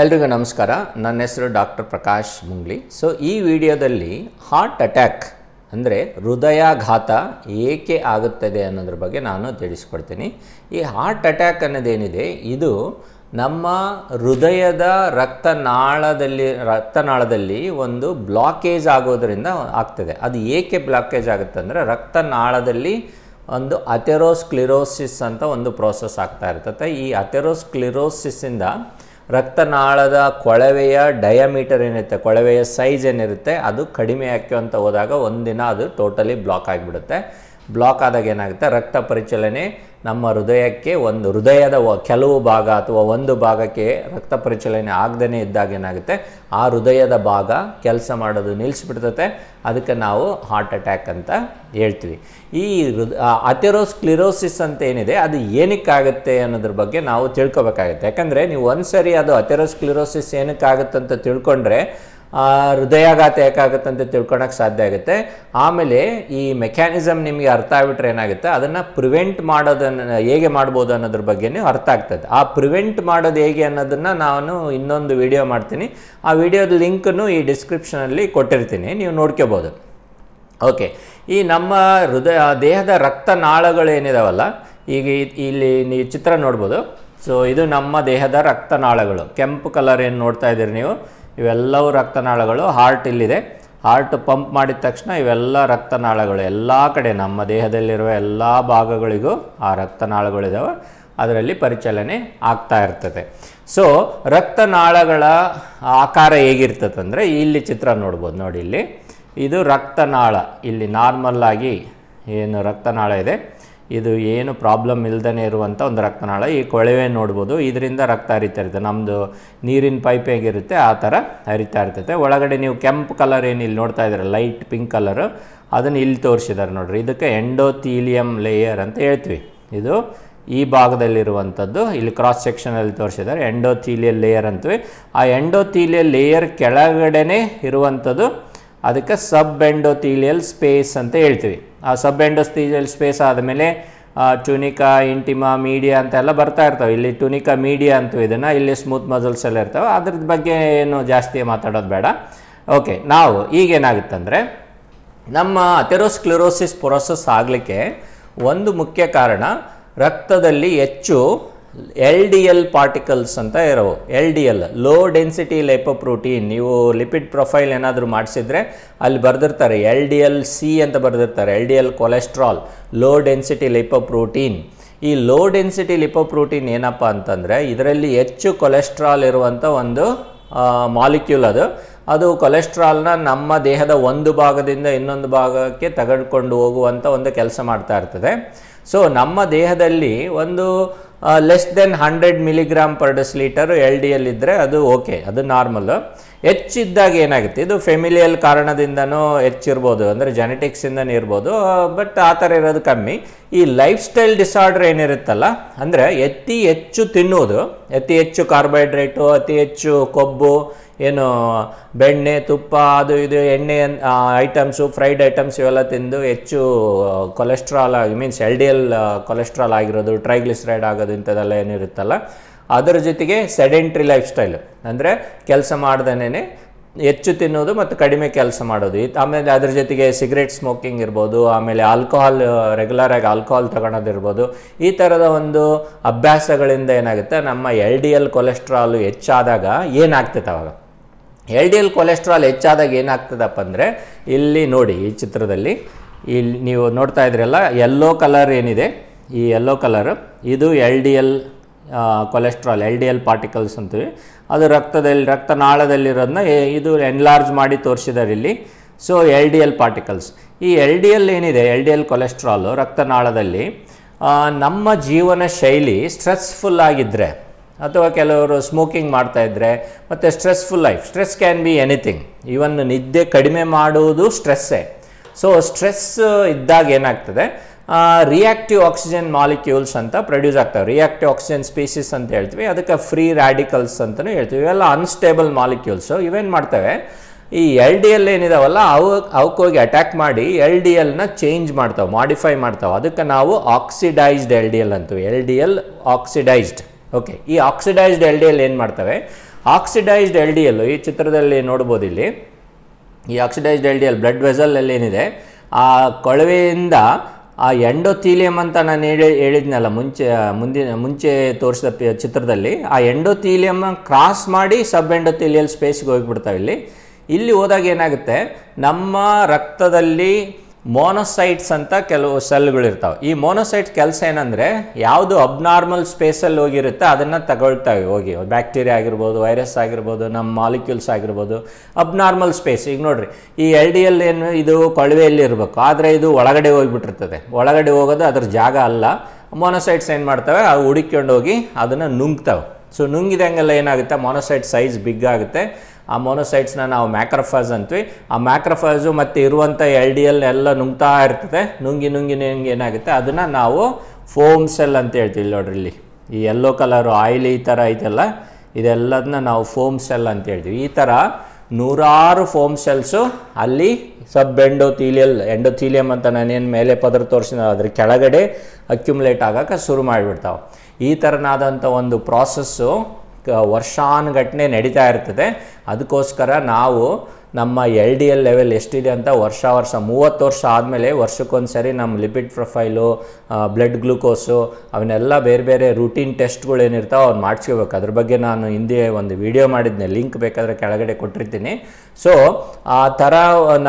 ಎಲ್ರಿಗೂ ನಮಸ್ಕಾರ ನನ್ನ ಹೆಸರು ಡಾಕ್ಟರ್ ಪ್ರಕಾಶ್ ಮುಂಗ್ಲಿ ಸೊ ಈ ವಿಡಿಯೋದಲ್ಲಿ ಹಾರ್ಟ್ ಅಟ್ಯಾಕ್ ಅಂದರೆ ಹೃದಯಾಘಾತ ಏಕೆ ಆಗುತ್ತದೆ ಅನ್ನೋದ್ರ ಬಗ್ಗೆ ನಾನು ತಿಳಿಸ್ಕೊಡ್ತೀನಿ ಈ ಹಾರ್ಟ್ ಅಟ್ಯಾಕ್ ಅನ್ನೋದೇನಿದೆ ಇದು ನಮ್ಮ ಹೃದಯದ ರಕ್ತನಾಳದಲ್ಲಿ ರಕ್ತನಾಳದಲ್ಲಿ ಒಂದು ಬ್ಲಾಕೇಜ್ ಆಗೋದರಿಂದ ಆಗ್ತದೆ ಅದು ಏಕೆ ಬ್ಲಾಕೇಜ್ ಆಗುತ್ತೆ ಅಂದರೆ ರಕ್ತನಾಳದಲ್ಲಿ ಒಂದು ಅಥೆರೋಸ್ಕ್ಲಿರೋಸಿಸ್ ಅಂತ ಒಂದು ಪ್ರೋಸೆಸ್ ಆಗ್ತಾ ಇರ್ತದೆ ಈ ಅಥೆರೋಸ್ಕ್ಲಿರೋಸಿಸ್ಸಿಂದ ರಕ್ತನಾಳದ ಕೊಳವೆಯ ಡಯಾಮೀಟರ್ ಏನಿರುತ್ತೆ ಕೊಳವೆಯ ಸೈಜ್ ಏನಿರುತ್ತೆ ಅದು ಕಡಿಮೆ ಹಾಕ್ಯಂತ ಹೋದಾಗ ಒಂದಿನ ಅದು ಟೋಟಲಿ ಬ್ಲಾಕ್ ಆಗಿಬಿಡುತ್ತೆ ಬ್ಲಾಕ್ ಆದಾಗ ಏನಾಗುತ್ತೆ ರಕ್ತ ಪರಿಚಲನೆ ನಮ್ಮ ಹೃದಯಕ್ಕೆ ಒಂದು ಹೃದಯದ ಕೆಲವು ಭಾಗ ಅಥವಾ ಒಂದು ಭಾಗಕ್ಕೆ ರಕ್ತ ಪರಿಚಲನೆ ಆಗದೇ ಇದ್ದಾಗ ಏನಾಗುತ್ತೆ ಆ ಹೃದಯದ ಭಾಗ ಕೆಲಸ ಮಾಡೋದು ನಿಲ್ಲಿಸ್ಬಿಡ್ತತೆ ಅದಕ್ಕೆ ನಾವು ಹಾರ್ಟ್ ಅಟ್ಯಾಕ್ ಅಂತ ಹೇಳ್ತೀವಿ ಈ ಹೃದ ಅಥೆರೋಸ್ಕ್ಲಿರೋಸಿಸ್ ಅಂತ ಏನಿದೆ ಅದು ಏನಕ್ಕಾಗುತ್ತೆ ಅನ್ನೋದ್ರ ಬಗ್ಗೆ ನಾವು ತಿಳ್ಕೊಬೇಕಾಗುತ್ತೆ ಯಾಕಂದರೆ ನೀವು ಒಂದು ಸರಿ ಅದು ಅಥೆರೋಸ್ಕ್ಲಿರೋಸಿಸ್ ಏನಕ್ಕಾಗುತ್ತೆ ಅಂತ ತಿಳ್ಕೊಂಡ್ರೆ ಹೃದಯಾಘಾತ ಏಕಾಗುತ್ತೆ ಅಂತ ತಿಳ್ಕೊಳಕ್ಕೆ ಸಾಧ್ಯ ಆಗುತ್ತೆ ಆಮೇಲೆ ಈ ಮೆಕ್ಯಾನಿಸಮ್ ನಿಮಗೆ ಅರ್ಥ ಆಗ್ಬಿಟ್ರೆ ಏನಾಗುತ್ತೆ ಅದನ್ನು ಪ್ರಿವೆಂಟ್ ಮಾಡೋದನ್ನು ಹೇಗೆ ಮಾಡ್ಬೋದು ಅನ್ನೋದ್ರ ಬಗ್ಗೆ ಅರ್ಥ ಆಗ್ತದೆ ಆ ಪ್ರಿವೆಂಟ್ ಮಾಡೋದು ಹೇಗೆ ಅನ್ನೋದನ್ನು ನಾನು ಇನ್ನೊಂದು ವಿಡಿಯೋ ಮಾಡ್ತೀನಿ ಆ ವಿಡಿಯೋದ ಲಿಂಕನ್ನು ಈ ಡಿಸ್ಕ್ರಿಪ್ಷನಲ್ಲಿ ಕೊಟ್ಟಿರ್ತೀನಿ ನೀವು ನೋಡ್ಕೋಬೋದು ಓಕೆ ಈ ನಮ್ಮ ಹೃದಯ ದೇಹದ ರಕ್ತನಾಳಗಳೇನಿದಾವಲ್ಲ ಈಗ ಇಲ್ಲಿ ನೀವು ಚಿತ್ರ ನೋಡ್ಬೋದು ಸೊ ಇದು ನಮ್ಮ ದೇಹದ ರಕ್ತನಾಳಗಳು ಕೆಂಪು ಕಲರ್ ಏನು ನೋಡ್ತಾ ಇದ್ದೀರಿ ನೀವು ಇವೆಲ್ಲವೂ ರಕ್ತನಾಳಗಳು ಹಾರ್ಟ್ ಇಲ್ಲಿದೆ ಹಾರ್ಟ್ ಪಂಪ್ ಮಾಡಿದ ತಕ್ಷಣ ಇವೆಲ್ಲ ರಕ್ತನಾಳಗಳು ಎಲ್ಲ ಕಡೆ ನಮ್ಮ ದೇಹದಲ್ಲಿರುವ ಎಲ್ಲ ಭಾಗಗಳಿಗೂ ಆ ರಕ್ತನಾಳಗಳಿದ್ದಾವೆ ಅದರಲ್ಲಿ ಪರಿಚಲನೆ ಆಗ್ತಾ ಇರ್ತದೆ ಸೊ ರಕ್ತನಾಳಗಳ ಆಕಾರ ಹೇಗಿರ್ತದೆ ಅಂದರೆ ಇಲ್ಲಿ ಚಿತ್ರ ನೋಡ್ಬೋದು ನೋಡಿ ಇಲ್ಲಿ ಇದು ರಕ್ತನಾಳ ಇಲ್ಲಿ ನಾರ್ಮಲ್ಲಾಗಿ ಏನು ರಕ್ತನಾಳ ಇದೆ ಇದು ಏನು ಪ್ರಾಬ್ಲಮ್ ಇಲ್ಲದೇ ಇರುವಂಥ ಒಂದು ರಕ್ತನಾಳ ಈ ಕೊಳವೆ ನೋಡ್ಬೋದು ಇದರಿಂದ ರಕ್ತ ಹರಿತಾ ಇರುತ್ತೆ ನಮ್ಮದು ನೀರಿನ ಪೈಪ್ ಹೇಗಿರುತ್ತೆ ಆ ಥರ ಹರಿತಾ ಇರ್ತೈತೆ ಒಳಗಡೆ ನೀವು ಕೆಂಪು ಕಲರ್ ಏನು ಇಲ್ಲಿ ನೋಡ್ತಾ ಇದ್ದೀರ ಲೈಟ್ ಪಿಂಕ್ ಕಲರು ಅದನ್ನು ಇಲ್ಲಿ ತೋರಿಸಿದ್ದಾರೆ ನೋಡಿರಿ ಇದಕ್ಕೆ ಎಂಡೋಥೀಲಿಯಂ ಲೇಯರ್ ಅಂತ ಹೇಳ್ತೀವಿ ಇದು ಈ ಭಾಗದಲ್ಲಿರುವಂಥದ್ದು ಇಲ್ಲಿ ಕ್ರಾಸ್ ಸೆಕ್ಷನಲ್ಲಿ ತೋರಿಸಿದ್ದಾರೆ ಎಂಡೋಥೀಲಿಯಲ್ ಲೇಯರ್ ಅಂತೀವಿ ಆ ಎಂಡೋಥೀಲಿಯಲ್ ಲೇಯರ್ ಕೆಳಗಡೆನೇ ಇರುವಂಥದ್ದು ಅದಕ್ಕೆ ಸಬ್ ಎಂಡೋಥೀಲಿಯಲ್ ಸ್ಪೇಸ್ ಅಂತ ಹೇಳ್ತೀವಿ ಆ ಸಬ್ ಎಂಡೋಸ್ತೀಲಿಯಲ್ ಸ್ಪೇಸ್ ಆದಮೇಲೆ ಟುನಿಕಾ ಇಂಟಿಮಾ ಮೀಡಿಯಾ ಅಂತೆಲ್ಲ ಬರ್ತಾ ಇರ್ತವೆ ಇಲ್ಲಿ ಟುನಿಕಾ ಮೀಡಿಯಾ ಅಂತೂ ಇದನ್ನು ಇಲ್ಲಿ ಸ್ಮೂತ್ ಮಸಲ್ಸ್ ಎಲ್ಲ ಇರ್ತವೆ ಅದ್ರದ್ದು ಬಗ್ಗೆ ಏನು ಜಾಸ್ತಿ ಮಾತಾಡೋದು ಬೇಡ ಓಕೆ ನಾವು ಈಗೇನಾಗುತ್ತಂದರೆ ನಮ್ಮ ಅಥೆರೋಸ್ಕ್ಲೆರೋಸಿಸ್ ಪ್ರೊಸೆಸ್ ಆಗಲಿಕ್ಕೆ ಒಂದು ಮುಖ್ಯ ಕಾರಣ ರಕ್ತದಲ್ಲಿ ಹೆಚ್ಚು ಎಲ್ ಡಿ ಎಲ್ ಪಾರ್ಟಿಕಲ್ಸ್ ಅಂತ ಇರೋವು L D L low density lipoprotein ನೀವು ಲಿಪಿಡ್ ಪ್ರೊಫೈಲ್ ಏನಾದರೂ ಮಾಡಿಸಿದ್ರೆ ಅಲ್ಲಿ ಬರೆದಿರ್ತಾರೆ ಎಲ್ ಡಿ ಎಲ್ ಸಿ ಅಂತ ಬರೆದಿರ್ತಾರೆ L D L cholesterol low density protein ಈ ಲೋ ಡೆನ್ಸಿಟಿ ಲಿಪೋಪ್ರೋಟೀನ್ ಏನಪ್ಪ ಅಂತಂದರೆ ಇದರಲ್ಲಿ ಹೆಚ್ಚು ಕೊಲೆಸ್ಟ್ರಾಲ್ ಇರುವಂಥ ಒಂದು ಮಾಲಿಕ್ಯೂಲ್ ಅದು ಅದು ಕೊಲೆಸ್ಟ್ರಾಲ್ನ ನಮ್ಮ ದೇಹದ ಒಂದು ಭಾಗದಿಂದ ಇನ್ನೊಂದು ಭಾಗಕ್ಕೆ ತಗೊಂಡ್ಕೊಂಡು ಹೋಗುವಂಥ ಒಂದು ಕೆಲಸ ಮಾಡ್ತಾ ಇರ್ತದೆ ಸೊ ನಮ್ಮ ದೇಹದಲ್ಲಿ ಒಂದು less than hundred milligram per litre L D L ಇದ್ದರೆ ಅದು ಓಕೆ ಅದು ನಾರ್ಮಲ್ ಹೆಚ್ಚಿದ್ದಾಗ ಏನಾಗುತ್ತೆ ಇದು ಫೆಮಿಲಿಯಲ್ ಕಾರಣದಿಂದನೂ ಹೆಚ್ಚಿರ್ಬೋದು ಅಂದರೆ ಜೆನೆಟಿಕ್ಸಿಂದನೂ ಇರ್ಬೋದು ಬಟ್ ಆ ಥರ ಇರೋದು ಕಮ್ಮಿ ಈ ಲೈಫ್ ಸ್ಟೈಲ್ ಡಿಸಾರ್ಡರ್ ಏನಿರುತ್ತಲ್ಲ ಅಂದರೆ ಅತಿ ಹೆಚ್ಚು ತಿನ್ನುವುದು ಅತಿ ಹೆಚ್ಚು ಕಾರ್ಬೋಹೈಡ್ರೇಟು ಅತಿ ಹೆಚ್ಚು ಕೊಬ್ಬು ಏನು ಬೆಣ್ಣೆ ತುಪ್ಪ ಅದು ಇದು ಎಣ್ಣೆ ಐಟಮ್ಸು ಫ್ರೈಡ್ ಐಟಮ್ಸ್ ಇವೆಲ್ಲ ತಿಂದು ಹೆಚ್ಚು ಕೊಲೆಸ್ಟ್ರಾಲ್ ಆಗಿ means L D L cholesterol ಆಗಿರೋದು ಟ್ರೈಗ್ಲಿಸ್ರೈಡ್ ಆಗೋದು ಇಂಥದ್ದೆಲ್ಲ ಏನಿರುತ್ತಲ್ಲ ಅದರ ಜೊತೆಗೆ ಸೆಡೆಂಟ್ರಿ ಲೈಫ್ ಸ್ಟೈಲ್ ಅಂದರೆ ಕೆಲಸ ಮಾಡ್ದೇನೆ ಹೆಚ್ಚು ತಿನ್ನೋದು ಮತ್ತು ಕಡಿಮೆ ಕೆಲಸ ಮಾಡೋದು ಆಮೇಲೆ ಅದ್ರ ಜೊತೆಗೆ ಸಿಗರೇಟ್ ಸ್ಮೋಕಿಂಗ್ ಇರ್ಬೋದು ಆಮೇಲೆ ಆಲ್ಕೋಹಾಲ್ ರೆಗ್ಯುಲರಾಗಿ ಆಲ್ಕೋಹಾಲ್ ತಗೊಳೋದಿರ್ಬೋದು ಈ ಥರದ ಒಂದು ಅಭ್ಯಾಸಗಳಿಂದ ಏನಾಗುತ್ತೆ ನಮ್ಮ ಎಲ್ ಡಿ ಎಲ್ ಕೊಲೆಸ್ಟ್ರಾಲು ಹೆಚ್ಚಾದಾಗ ಏನಾಗ್ತೈತೆ ಅವಾಗ ಎಲ್ ಡಿ ಎಲ್ ಕೊಲೆಸ್ಟ್ರಾಲ್ ಹೆಚ್ಚಾದಾಗ ಏನಾಗ್ತದಪ್ಪ ಅಂದರೆ ಇಲ್ಲಿ ನೋಡಿ ಈ ಚಿತ್ರದಲ್ಲಿ ಇಲ್ಲಿ ನೀವು ನೋಡ್ತಾ ಇದ್ರಲ್ಲ ಯೆಲ್ಲೋ ಕಲರ್ ಏನಿದೆ ಈ ಯೆಲ್ಲೋ ಕಲರ್ ಇದು L D L cholesterol L D L particles ಅಂತೀವಿ ಅದು ರಕ್ತದಲ್ಲಿ ರಕ್ತನಾಳದಲ್ಲಿರೋದನ್ನ ಇದು ಎನ್ಲಾರ್ಜ್ ಮಾಡಿ ತೋರಿಸಿದ್ದಾರೆ ಇಲ್ಲಿ so L D L particles ಈ ಎಲ್ ಡಿ ಎಲ್ ಏನಿದೆ ಎಲ್ ಡಿ ಎಲ್ ಕೊಲೆಸ್ಟ್ರಾಲು ರಕ್ತನಾಳದಲ್ಲಿ ನಮ್ಮ ಜೀವನ ಶೈಲಿ ಸ್ಟ್ರೆಸ್ಫುಲ್ ಆಗಿದ್ದರೆ ಅಥವಾ ಕೆಲವರು ಸ್ಮೋಕಿಂಗ್ ಮಾಡ್ತಾ ಇದ್ದರೆ ಮತ್ತು stressful life stress can be anything even ನಿದ್ದೆ ಕಡಿಮೆ ಮಾಡುವುದು ಸ್ಟ್ರೆಸ್ಸೇ ಸೊ ಸ್ಟ್ರೆಸ್ ಇದ್ದಾಗ ಏನಾಗ್ತದೆ ರಿಯಾಕ್ಟಿವ್ ಆಕ್ಸಿಜನ್ ಮಾಲಿಕ್ಯೂಲ್ಸ್ ಅಂತ ಪ್ರೊಡ್ಯೂಸ್ ಆಗ್ತವೆ ರಿಯಾಕ್ಟಿವ್ ಆಕ್ಸಿಜನ್ ಸ್ಪೀಸಿಸ್ ಅಂತ ಹೇಳ್ತೀವಿ ಅದಕ್ಕೆ ಫ್ರೀ ರ್ಯಾಡಿಕಲ್ಸ್ ಅಂತಲೂ ಹೇಳ್ತೀವಿ ಇವೆಲ್ಲ ಅನ್ಸ್ಟೇಬಲ್ ಮಾಲಿಕ್ಯೂಲ್ಸು ಇವೇನು ಮಾಡ್ತವೆ ಈ ಎಲ್ ಡಿ ಎಲ್ ಏನಿದಾವಲ್ಲ ಅವು ಅವಕ್ಕೋಗಿ ಅಟ್ಯಾಕ್ ಮಾಡಿ ಎಲ್ ಡಿ ಎಲ್ನ ಚೇಂಜ್ ಮಾಡ್ತಾವೆ ಮಾಡಿಫೈ ಮಾಡ್ತಾವೆ ಅದಕ್ಕೆ ನಾವು ಆಕ್ಸಿಡೈಸ್ಡ್ ಎಲ್ ಡಿ ಎಲ್ ಅಂತೀವಿ L D L oxidised okay ಈ ಆಕ್ಸಿಡೈಸ್ಡ್ ಎಲ್ ಡಿ ಎಲ್ ಏನು ಮಾಡ್ತವೆ ಆಕ್ಸಿಡೈಸ್ಡ್ ಎಲ್ ಡಿ ಎಲ್ ಈ ಚಿತ್ರದಲ್ಲಿ ನೋಡ್ಬೋದು ಇಲ್ಲಿ ಈ oxidised L D L blood ವೆಸಲಲ್ಲಿ ಏನಿದೆ ಆ ಕೊಳವೆಯಿಂದ ಆ ಎಂಡೋಥೀಲಿಯಂ ಅಂತ ನಾನು ಹೇಳಿ ಹೇಳಿದ್ನಲ್ಲ ಮುಂಚೆ ಮುಂದಿನ ಮುಂಚೆ ತೋರಿಸಿದ ಚಿತ್ರದಲ್ಲಿ ಆ ಎಂಡೋಥೀಲಿಯಮ್ ಕ್ರಾಸ್ ಮಾಡಿ ಸಬ್ ಎಂಡೋಥೀಲಿಯಲ್ ಸ್ಪೇಸ್ಗೆ ಹೋಗಿಬಿಡ್ತಾವೆ ಇಲ್ಲಿ ಇಲ್ಲಿ ಹೋದಾಗ ಏನಾಗುತ್ತೆ ನಮ್ಮ ರಕ್ತದಲ್ಲಿ ಮೋನೋಸೈಟ್ಸ್ ಅಂತ ಕೆಲವು ಸೆಲ್ಗಳಿರ್ತಾವೆ ಈ ಮೋನೋಸೈಟ್ ಕೆಲಸ ಏನಂದರೆ ಯಾವುದು ಅಬ್ನಾರ್ಮಲ್ ಸ್ಪೇಸಲ್ಲಿ ಹೋಗಿರುತ್ತೆ ಅದನ್ನು ತಗೊಳ್ತಾವೆ ಹೋಗಿ ಬ್ಯಾಕ್ಟೀರಿಯಾ ಆಗಿರ್ಬೋದು ವೈರಸ್ ಆಗಿರ್ಬೋದು ನಮ್ಮ ಮಾಲಿಕ್ಯೂಲ್ಸ್ ಆಗಿರ್ಬೋದು ಅಬ್ನಾರ್ಮಲ್ ಸ್ಪೇಸ್ ಈಗ ನೋಡಿರಿ ಈ ಎಲ್ ಡಿ ಎಲ್ ಏನು ಇದು ಕೊಳವೆಯಲ್ಲಿ ಇರಬೇಕು ಆದರೆ ಇದು ಒಳಗಡೆ ಹೋಗಿಬಿಟ್ಟಿರ್ತದೆ ಒಳಗಡೆ ಹೋಗೋದು ಅದ್ರ ಜಾಗ ಅಲ್ಲ ಮೋನೋಸೈಟ್ಸ್ ಏನು ಮಾಡ್ತವೆ ಅವು ಹುಡುಕ್ಕೊಂಡು ಹೋಗಿ ಅದನ್ನು ನುಂಗ್ತಾವೆ ಸೊ ನುಂಗಿದಂಗೆಲ್ಲ ಏನಾಗುತ್ತೆ ಮೋನೋಸೈಟ್ ಸೈಜ್ ಬಿಗ್ ಆಗುತ್ತೆ ಆ ಮೋನೋಸೈಟ್ಸ್ನ ನಾವು ಮ್ಯಾಕ್ರಫಾಸ್ ಅಂತೀವಿ ಆ ಮ್ಯಾಕ್ರಫಾಸು ಮತ್ತು ಇರುವಂಥ ಎಲ್ ಡಿ ಎಲ್ ಎಲ್ಲ ನುಂಗ್ತಾ ಇರ್ತದೆ ನುಂಗಿ ನುಂಗಿ ನುಂಗಿ ಏನಾಗುತ್ತೆ ಅದನ್ನು ನಾವು ಫೋಮ್ ಸೆಲ್ ಅಂತ ಹೇಳ್ತೀವಿ ನೋಡ್ರಿ ಇಲ್ಲಿ ಈ ಎಲ್ಲೋ ಕಲರು ಆಯಿಲಿ ಈ ಥರ ಇದೆಲ್ಲ ಇದೆಲ್ಲದನ್ನ ನಾವು ಫೋಮ್ ಸೆಲ್ ಅಂತ ಹೇಳ್ತೀವಿ ಈ ಥರ ನೂರಾರು ಫೋಮ್ ಸೆಲ್ಸು ಅಲ್ಲಿ ಸಬ್ ಎಂಡೋಥೀಲಿಯಲ್ ಎಂಡೋಥೀಲಿಯಂ ಅಂತ ನಾನೇನು ಮೇಲೆ ಪದರ ತೋರಿಸಿದ ಅದ್ರ ಕೆಳಗಡೆ ಅಕ್ಯುಮುಲೇಟ್ ಆಗೋಕ್ಕೆ ಶುರು ಮಾಡಿಬಿಡ್ತಾವೆ ಈ ಥರನಾದಂಥ ಒಂದು ಪ್ರಾಸೆಸ್ಸು ವರ್ಷಾನುಗಟ್ಟಲೆ ನಡೀತಾ ಇರ್ತದೆ ಅದಕ್ಕೋಸ್ಕರ ನಾವು ನಮ್ಮ ಎಲ್ ಡಿ ಎಲ್ ಲೆವೆಲ್ ಎಷ್ಟಿದೆ ಅಂತ ವರ್ಷ ವರ್ಷ ಮೂವತ್ತು ವರ್ಷ ಆದಮೇಲೆ ವರ್ಷಕ್ಕೊಂದು ಸರಿ ನಮ್ಮ ಲಿಪಿಡ್ ಪ್ರೊಫೈಲು ಬ್ಲಡ್ ಗ್ಲುಕೋಸು ಅವನ್ನೆಲ್ಲ ಬೇರೆ ಬೇರೆ ರೂಟೀನ್ ಟೆಸ್ಟ್ಗಳೇನಿರ್ತಾವೆ ಅವ್ನು ಮಾಡಿಸ್ಕೋಬೇಕು ಅದ್ರ ಬಗ್ಗೆ ನಾನು ಹಿಂದೆ ಒಂದು ವಿಡಿಯೋ ಮಾಡಿದ್ದೆ ಲಿಂಕ್ ಬೇಕಾದರೆ ಕೆಳಗಡೆ ಕೊಟ್ಟಿರ್ತೀನಿ ಸೊ ಆ ಥರ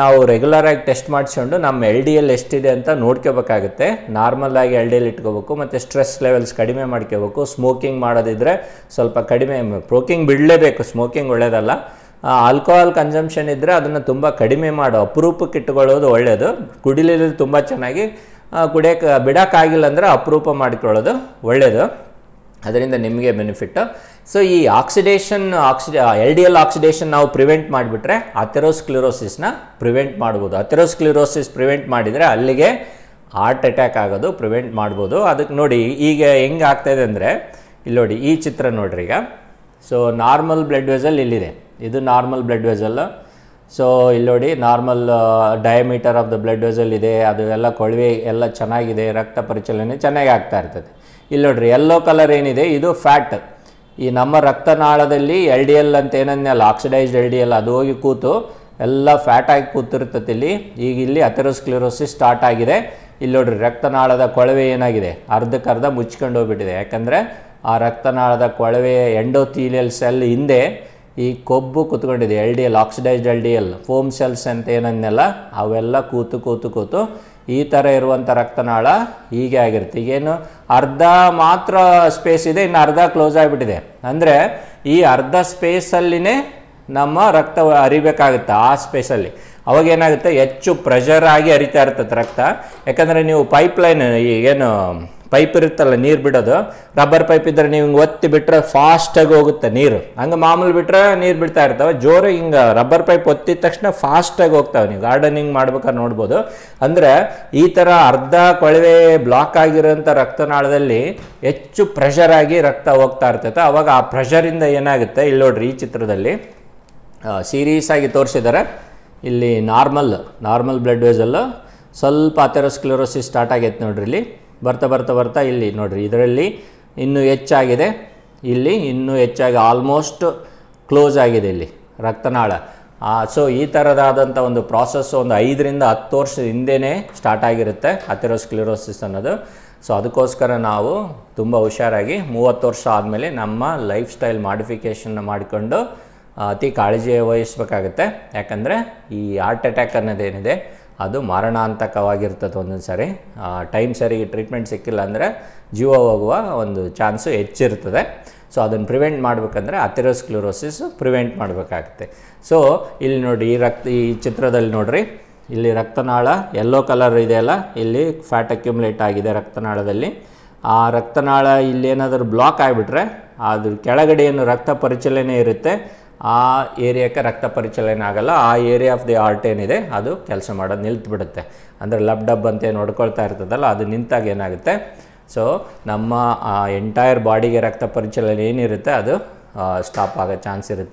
ನಾವು ರೆಗ್ಯುಲರಾಗಿ ಟೆಸ್ಟ್ ಮಾಡಿಸ್ಕೊಂಡು ನಮ್ಮ ಎಲ್ ಡಿ ಎಲ್ ಎಷ್ಟಿದೆ ಅಂತ ನೋಡ್ಕೋಬೇಕಾಗುತ್ತೆ ನಾರ್ಮಲ್ಲಾಗಿ ಎಲ್ ಡಿ ಎಲ್ ಇಟ್ಕೋಬೇಕು ಮತ್ತು ಸ್ಟ್ರೆಸ್ ಲೆವೆಲ್ಸ್ ಕಡಿಮೆ ಮಾಡ್ಕೋಬೇಕು ಸ್ಮೋಕಿಂಗ್ ಮಾಡೋದಿದ್ರೆ ಸ್ವಲ್ಪ ಕಡಿಮೆ ಸ್ಮೋಕಿಂಗ್ ಬಿಡಲೇಬೇಕು ಸ್ಮೋಕಿಂಗ್ ಒಳ್ಳೆಯದಲ್ಲ ಆಲ್ಕೋಹಾಲ್ ಕನ್ಸಂಪ್ಷನ್ ಇದ್ದರೆ ಅದನ್ನು ತುಂಬ ಕಡಿಮೆ ಮಾಡೋ ಅಪರೂಪಕ್ಕೆ ಇಟ್ಕೊಳ್ಳೋದು ಒಳ್ಳೆಯದು ಕುಡಿಲಿಲ್ಲ ತುಂಬ ಚೆನ್ನಾಗಿ ಕುಡಿಯೋಕೆ ಬಿಡೋಕ್ಕಾಗಿಲ್ಲ ಅಂದರೆ ಅಪರೂಪ ಮಾಡಿಕೊಳ್ಳೋದು ಒಳ್ಳೆಯದು ಅದರಿಂದ ನಿಮಗೆ ಬೆನಿಫಿಟ್ಟು ಸೊ ಈ oxidation oxy L D L oxidation ನಾವು ಪ್ರಿವೆಂಟ್ ಮಾಡಿಬಿಟ್ರೆ ಅಥೆರೋಸ್ಕ್ಲಿರೋಸಿಸ್ನ ಪ್ರಿವೆಂಟ್ ಮಾಡ್ಬೋದು ಅಥೆರೋಸ್ಕ್ಲಿರೋಸಿಸ್ ಪ್ರಿವೆಂಟ್ ಮಾಡಿದರೆ ಅಲ್ಲಿಗೆ ಹಾರ್ಟ್ ಅಟ್ಯಾಕ್ ಆಗೋದು ಪ್ರಿವೆಂಟ್ ಮಾಡ್ಬೋದು ಅದಕ್ಕೆ ನೋಡಿ ಈಗ ಹೆಂಗೆ ಆಗ್ತಾಯಿದೆ ಅಂದರೆ ಇಲ್ಲಿ ನೋಡಿ ಈ ಚಿತ್ರ ನೋಡ್ರಿ ಈಗ ಸೊ ನಾರ್ಮಲ್ ಬ್ಲಡ್ ವೆಸಲ್ ಇಲ್ಲಿದೆ ಇದು ನಾರ್ಮಲ್ ಬ್ಲಡ್ ವೆಸಲ್ ಸೊ ಇಲ್ಲಿ ನೋಡಿ normal diameter of the blood vessel ಇದೆ ಅದು ಎಲ್ಲ ಕೊಳವೆ ಎಲ್ಲ ಚೆನ್ನಾಗಿದೆ ರಕ್ತ ಪರಿಚಲನೆ ಚೆನ್ನಾಗಿ ಆಗ್ತಾ ಇರ್ತದೆ ಇಲ್ಲಿ ನೋಡ್ರಿ ಎಲ್ಲೋ ಕಲರ್ ಏನಿದೆ ಇದು ಫ್ಯಾಟ್ ಈ ನಮ್ಮ ರಕ್ತನಾಳದಲ್ಲಿ ಎಲ್ ಡಿ ಎಲ್ ಅಂತ ಏನನ್ನಲ್ಲ ಆಕ್ಸಿಡೈಸ್ಡ್ ಎಲ್ ಡಿ ಎಲ್ ಅದು ಹೋಗಿ ಕೂತು ಎಲ್ಲ ಫ್ಯಾಟ್ ಆಗಿ ಕೂತಿರ್ತದೆ ಇಲ್ಲಿ ಈಗ ಇಲ್ಲಿ ಅಥೆರೋಸ್ಕ್ಲಿರೋಸಿಸ್ ಸ್ಟಾರ್ಟ್ ಆಗಿದೆ ಇಲ್ಲಿ ನೋಡ್ರಿ ರಕ್ತನಾಳದ ಕೊಳವೆ ಏನಾಗಿದೆ ಅರ್ಧಕ್ಕರ್ಧ ಮುಚ್ಕೊಂಡು ಹೋಗ್ಬಿಟ್ಟಿದೆ ಯಾಕಂದರೆ ಆ ರಕ್ತನಾಳದ ಕೊಳವೆ ಎಂಡೋಥೀಲಿಯಲ್ ಸೆಲ್ ಹಿಂದೆ ಈ ಕೊಬ್ಬು ಕೂತ್ಕೊಂಡಿದೆ L D L oxidised L D L foam cells ಅಂತ ಏನನ್ನೆಲ್ಲ ಅವೆಲ್ಲ ಕೂತು ಕೂತು ಕೂತು ಈ ಥರ ಇರುವಂಥ ರಕ್ತನಾಳ ಹೀಗೆ ಆಗಿರುತ್ತೆ ಈಗೇನು ಅರ್ಧ ಮಾತ್ರ ಸ್ಪೇಸ್ ಇದೆ ಇನ್ನು ಅರ್ಧ ಕ್ಲೋಸ್ ಆಗಿಬಿಟ್ಟಿದೆ ಅಂದರೆ ಈ ಅರ್ಧ ಸ್ಪೇಸಲ್ಲಿನೇ ನಮ್ಮ ರಕ್ತ ಹರಿಬೇಕಾಗುತ್ತೆ ಆ ಸ್ಪೇಸಲ್ಲಿ ಅವಾಗ ಏನಾಗುತ್ತೆ ಹೆಚ್ಚು ಪ್ರೆಷರ್ ಆಗಿ ಹರಿತಾ ಇರ್ತದೆ ರಕ್ತ ಯಾಕಂದರೆ ನೀವು ಪೈಪ್ಲೈನ್ ಏನು ಪೈಪ್ ಇರುತ್ತಲ್ಲ ನೀರು ಬಿಡೋದು ರಬ್ಬರ್ ಪೈಪ್ ಇದ್ದರೆ ನೀವು ಹಿಂಗೆ ಒತ್ತಿ ಬಿಟ್ಟರೆ ಫಾಸ್ಟಾಗಿ ಹೋಗುತ್ತೆ ನೀರು ಹಂಗೆ ಮಾಮೂಲು ಬಿಟ್ಟರೆ ನೀರು ಬಿಡ್ತಾ ಇರ್ತಾವೆ ಜೋರು ಹಿಂಗೆ ರಬ್ಬರ್ ಪೈಪ್ ಒತ್ತಿದ ತಕ್ಷಣ ಫಾಸ್ಟಾಗಿ ಹೋಗ್ತಾವೆ ನೀವು ಗಾರ್ಡನಿಂಗ್ ಮಾಡ್ಬೇಕಾದ್ರೆ ನೋಡ್ಬೋದು ಅಂದರೆ ಈ ಥರ ಅರ್ಧ ಕೊಳವೆ ಬ್ಲಾಕ್ ಆಗಿರೋಂಥ ರಕ್ತನಾಳದಲ್ಲಿ ಹೆಚ್ಚು ಪ್ರೆಷರಾಗಿ ಆಗಿ ರಕ್ತ ಹೋಗ್ತಾ ಇರ್ತೈತೆ ಅವಾಗ ಆ ಪ್ರೆಷರಿಂದ ಏನಾಗುತ್ತೆ ಇಲ್ಲಿ ನೋಡ್ರಿ ಈ ಚಿತ್ರದಲ್ಲಿ ಸೀರಿಯಸ್ ಆಗಿ ತೋರಿಸಿದ್ದಾರೆ ಇಲ್ಲಿ ನಾರ್ಮಲ್ ನಾರ್ಮಲ್ ಬ್ಲಡ್ ವೇಸಲ್ಲು ಸ್ವಲ್ಪ ಅಥೆರೋಸ್ಕ್ಲೋರೋಸಿಸ್ ಸ್ಟಾರ್ಟ್ ಆಗೈತೆ ನೋಡ್ರಿ ಇಲ್ಲಿ ಬರ್ತಾ ಬರ್ತಾ ಬರ್ತಾ ಇಲ್ಲಿ ನೋಡಿರಿ ಇದರಲ್ಲಿ ಇನ್ನೂ ಹೆಚ್ಚಾಗಿದೆ ಇಲ್ಲಿ ಇನ್ನೂ ಹೆಚ್ಚಾಗಿ ಆಲ್ಮೋಸ್ಟ್ ಕ್ಲೋಸ್ ಆಗಿದೆ ಇಲ್ಲಿ ರಕ್ತನಾಳ ಸೊ ಈ ಥರದಾದಂಥ ಒಂದು ಪ್ರಾಸೆಸ್ ಒಂದು ಐದರಿಂದ ಹತ್ತು ವರ್ಷದ ಹಿಂದೆಯೇ ಸ್ಟಾರ್ಟ್ ಆಗಿರುತ್ತೆ ಅಥೆರೋಸ್ಕ್ಲಿರೋಸಿಸ್ ಅನ್ನೋದು ಸೊ ಅದಕ್ಕೋಸ್ಕರ ನಾವು ತುಂಬ ಹುಷಾರಾಗಿ ಮೂವತ್ತು ವರ್ಷ ಆದಮೇಲೆ ನಮ್ಮ ಲೈಫ್ ಸ್ಟೈಲ್ ಮಾಡಿಫಿಕೇಷನ್ನ ಮಾಡಿಕೊಂಡು ಅತಿ ಕಾಳಜಿ ವಹಿಸ್ಬೇಕಾಗತ್ತೆ ಯಾಕಂದರೆ ಈ ಹಾರ್ಟ್ ಅಟ್ಯಾಕ್ ಅನ್ನೋದೇನಿದೆ ಅದು ಮಾರಣಾಂತಕವಾಗಿರ್ತದೆ ಒಂದೊಂದು ಸಾರಿ ಟೈಮ್ ಸರಿ ಟ್ರೀಟ್ಮೆಂಟ್ ಸಿಕ್ಕಿಲ್ಲ ಅಂದರೆ ಜೀವ ಹೋಗುವ ಒಂದು ಚಾನ್ಸು ಹೆಚ್ಚಿರ್ತದೆ ಸೊ ಅದನ್ನು ಪ್ರಿವೆಂಟ್ ಮಾಡಬೇಕಂದ್ರೆ ಅಥೆರೋಸ್ಕ್ಲೋರೋಸಿಸ್ ಪ್ರಿವೆಂಟ್ ಮಾಡಬೇಕಾಗುತ್ತೆ ಸೊ ಇಲ್ಲಿ ನೋಡಿ ಈ ರಕ್ತ ಈ ಚಿತ್ರದಲ್ಲಿ ನೋಡಿರಿ ಇಲ್ಲಿ ರಕ್ತನಾಳ ಎಲ್ಲೋ ಕಲರ್ ಇದೆಯಲ್ಲ ಇಲ್ಲಿ ಫ್ಯಾಟ್ ಅಕ್ಯುಮುಲೇಟ್ ಆಗಿದೆ ರಕ್ತನಾಳದಲ್ಲಿ ಆ ರಕ್ತನಾಳ ಇಲ್ಲಿ ಏನಾದರೂ ಬ್ಲಾಕ್ ಆಗಿಬಿಟ್ರೆ ಅದ್ರ ಕೆಳಗಡೆ ಏನು ರಕ್ತ ಪರಿಚಲನೆ ಇರುತ್ತೆ ಆ ಏರಿಯಾಕ್ಕೆ ರಕ್ತ ಪರಿಚಲನೆ ಆಗಲ್ಲ ಆ ಏರಿಯಾ ಆಫ್ ದಿ ಆರ್ಟ್ ಏನಿದೆ ಅದು ಕೆಲಸ ಮಾಡೋದು ನಿಲ್ತ್ಬಿಡುತ್ತೆ ಅಂದರೆ ಲಬ್ ಡಬ್ ಅಂತ ನೋಡ್ಕೊಳ್ತಾ ಇರ್ತದಲ್ಲ ಅದು ನಿಂತಾಗ ಏನಾಗುತ್ತೆ ಸೊ ನಮ್ಮ ಎಂಟೈರ್ ಬಾಡಿಗೆ ರಕ್ತ ಪರಿಚಲನೆ ಏನಿರುತ್ತೆ ಅದು ಸ್ಟಾಪ್ ಆಗೋ ಚಾನ್ಸ್ ಇರುತ್ತೆ